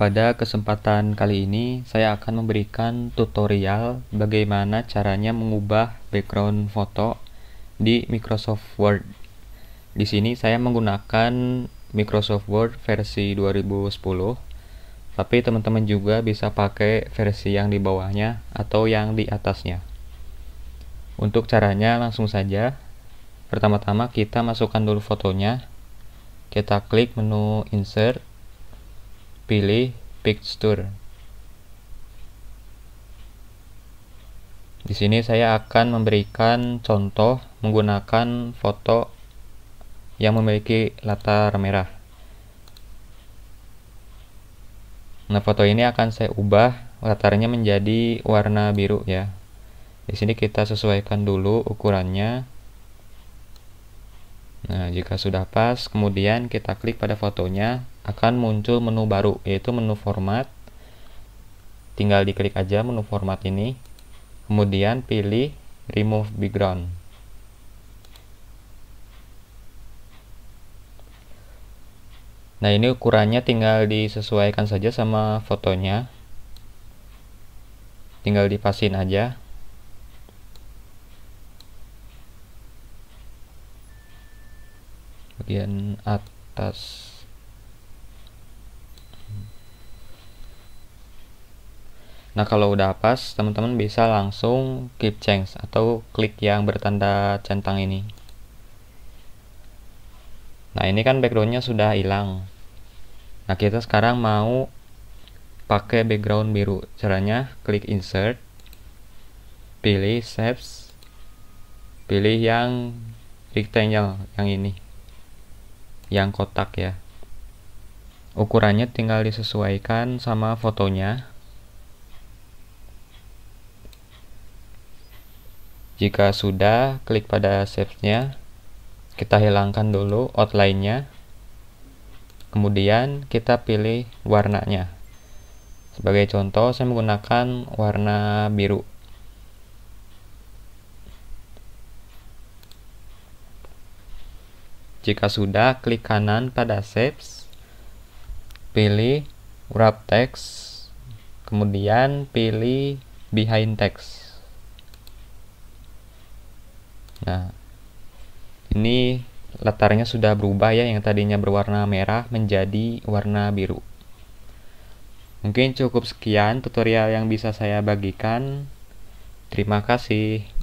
Pada kesempatan kali ini, saya akan memberikan tutorial bagaimana caranya mengubah background foto di Microsoft Word. Di sini saya menggunakan Microsoft Word versi 2010, tapi teman-teman juga bisa pakai versi yang di bawahnya atau yang di atasnya. Untuk caranya langsung saja, pertama-tama kita masukkan dulu fotonya, kita klik menu insert, pilih picture. Di sini saya akan memberikan contoh menggunakan foto yang memiliki latar merah. Nah, foto ini akan saya ubah latarnya menjadi warna biru ya. Di sini kita sesuaikan dulu ukurannya. Nah, jika sudah pas, kemudian kita klik pada fotonya, akan muncul menu baru yaitu menu format tinggal diklik aja menu format ini kemudian pilih remove background nah ini ukurannya tinggal disesuaikan saja sama fotonya tinggal dipasin aja bagian atas Nah kalau udah pas, teman-teman bisa langsung keep change atau klik yang bertanda centang ini. Nah ini kan backgroundnya sudah hilang. Nah kita sekarang mau pakai background biru. Caranya klik insert, pilih shapes, pilih yang rectangle yang ini, yang kotak ya. Ukurannya tinggal disesuaikan sama fotonya Jika sudah, klik pada save nya Kita hilangkan dulu outline-nya. Kemudian kita pilih warnanya. Sebagai contoh, saya menggunakan warna biru. Jika sudah, klik kanan pada Save, pilih wrap text, kemudian pilih behind text. Nah, ini latarnya sudah berubah ya yang tadinya berwarna merah menjadi warna biru. Mungkin cukup sekian tutorial yang bisa saya bagikan. Terima kasih.